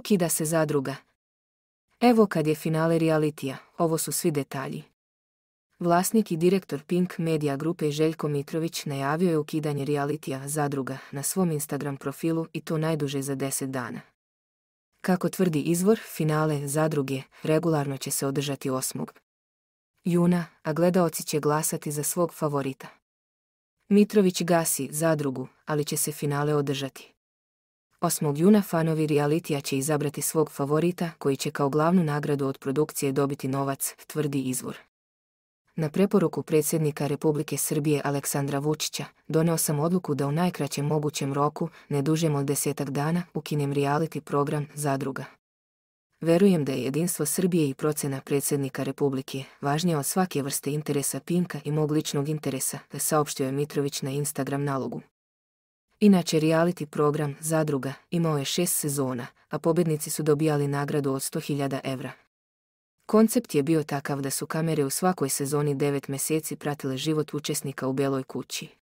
Ukida se zadruga. Evo kad je finale realitija, ovo su svi detalji. Vlasnik i direktor Pink Media grupe Željko Mitrović najavio je ukidanje realitija zadruga na svom Instagram profilu i to najduže za 10 dana. Kako tvrdi izvor, finale zadruge regularno će se održati 8. juna, a gledaoci će glasati za svog favorita. Mitrović gasi zadrugu, ali će se finale održati. 8. juna fanovi realitija će izabrati svog favorita koji će kao glavnu nagradu od produkcije dobiti novac, tvrdi izvor. Na preporuku predsjednika Republike Srbije Aleksandra Vučića doneo sam odluku da u najkraćem mogućem roku, ne dužem od desetak dana, ukinem reality program Zadruga. Verujem da je jedinstvo Srbije i procena predsjednika Republike važnija od svake vrste interesa Pinka i mog ličnog interesa, da saopštio je Mitrović na Instagram nalogu. Inače, reality program Zadruga imao je šest sezona, a pobjednici su dobijali nagradu od 100.000 evra. Koncept je bio takav da su kamere u svakoj sezoni devet mjeseci pratile život učesnika u beloj kući.